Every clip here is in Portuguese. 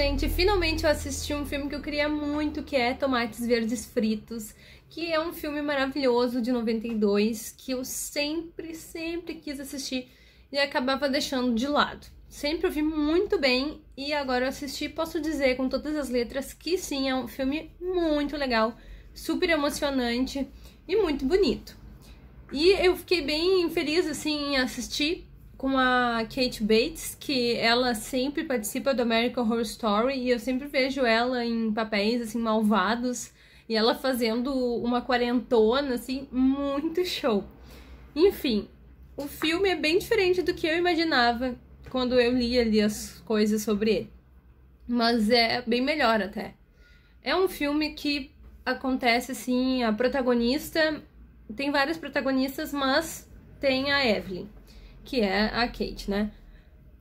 gente, finalmente eu assisti um filme que eu queria muito, que é Tomates Verdes Fritos, que é um filme maravilhoso de 92, que eu sempre, sempre quis assistir e acabava deixando de lado. Sempre ouvi muito bem e agora eu assisti, posso dizer com todas as letras que sim, é um filme muito legal, super emocionante e muito bonito. E eu fiquei bem feliz assim em assistir, com a Kate Bates, que ela sempre participa do American Horror Story e eu sempre vejo ela em papéis assim malvados e ela fazendo uma quarentona assim muito show. Enfim, o filme é bem diferente do que eu imaginava quando eu li ali as coisas sobre ele. Mas é bem melhor até. É um filme que acontece assim, a protagonista tem vários protagonistas, mas tem a Evelyn que é a Kate, né?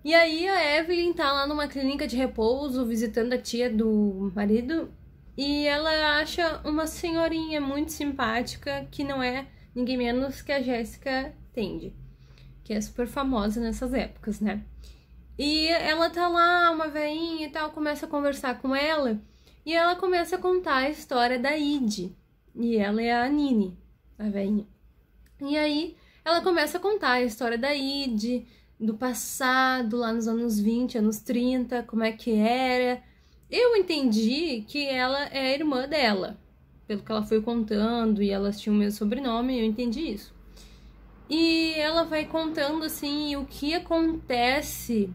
E aí a Evelyn tá lá numa clínica de repouso visitando a tia do marido e ela acha uma senhorinha muito simpática que não é ninguém menos que a Jéssica Tende, que é super famosa nessas épocas, né? E ela tá lá, uma veinha e tal, começa a conversar com ela e ela começa a contar a história da Id. E ela é a Nini, a veinha. E aí ela começa a contar a história da Id, do passado, lá nos anos 20, anos 30, como é que era. Eu entendi que ela é a irmã dela, pelo que ela foi contando, e elas tinham o mesmo sobrenome, eu entendi isso. E ela vai contando assim o que acontece.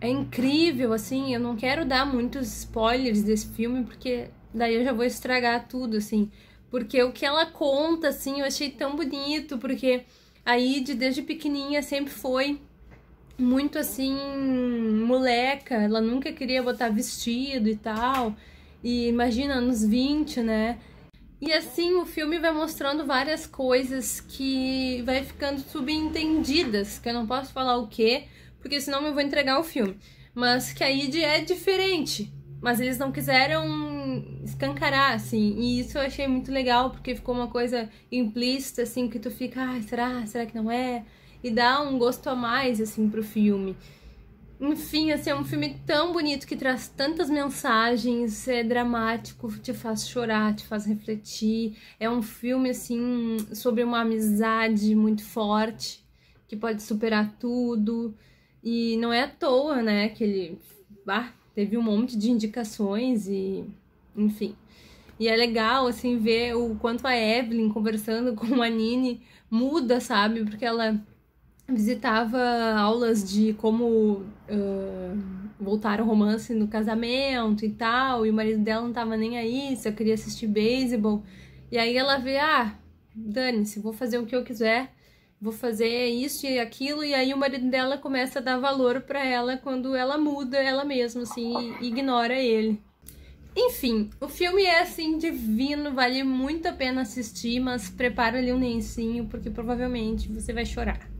É incrível, assim, eu não quero dar muitos spoilers desse filme, porque daí eu já vou estragar tudo, assim. Porque o que ela conta, assim, eu achei tão bonito, porque a Ide, desde pequenininha, sempre foi muito assim, moleca, ela nunca queria botar vestido e tal. E imagina, anos 20, né? E assim o filme vai mostrando várias coisas que vai ficando subentendidas, que eu não posso falar o quê, porque senão eu vou entregar o filme. Mas que a Ide é diferente. Mas eles não quiseram escancarar, assim. E isso eu achei muito legal, porque ficou uma coisa implícita, assim, que tu fica, ai, ah, será? Será que não é? E dá um gosto a mais, assim, pro filme. Enfim, assim, é um filme tão bonito que traz tantas mensagens, é dramático, te faz chorar, te faz refletir. É um filme, assim, sobre uma amizade muito forte, que pode superar tudo. E não é à toa, né, que ele... teve um monte de indicações e enfim. E é legal, assim, ver o quanto a Evelyn conversando com a Nini muda, sabe? Porque ela visitava aulas de como uh, voltar o romance no casamento e tal, e o marido dela não tava nem aí, só queria assistir beisebol. E aí ela vê, ah, dane-se, vou fazer o que eu quiser, vou fazer isso e aquilo, e aí o marido dela começa a dar valor para ela quando ela muda ela mesma, assim, e ignora ele. Enfim, o filme é assim divino, vale muito a pena assistir, mas prepara ali um lencinho porque provavelmente você vai chorar.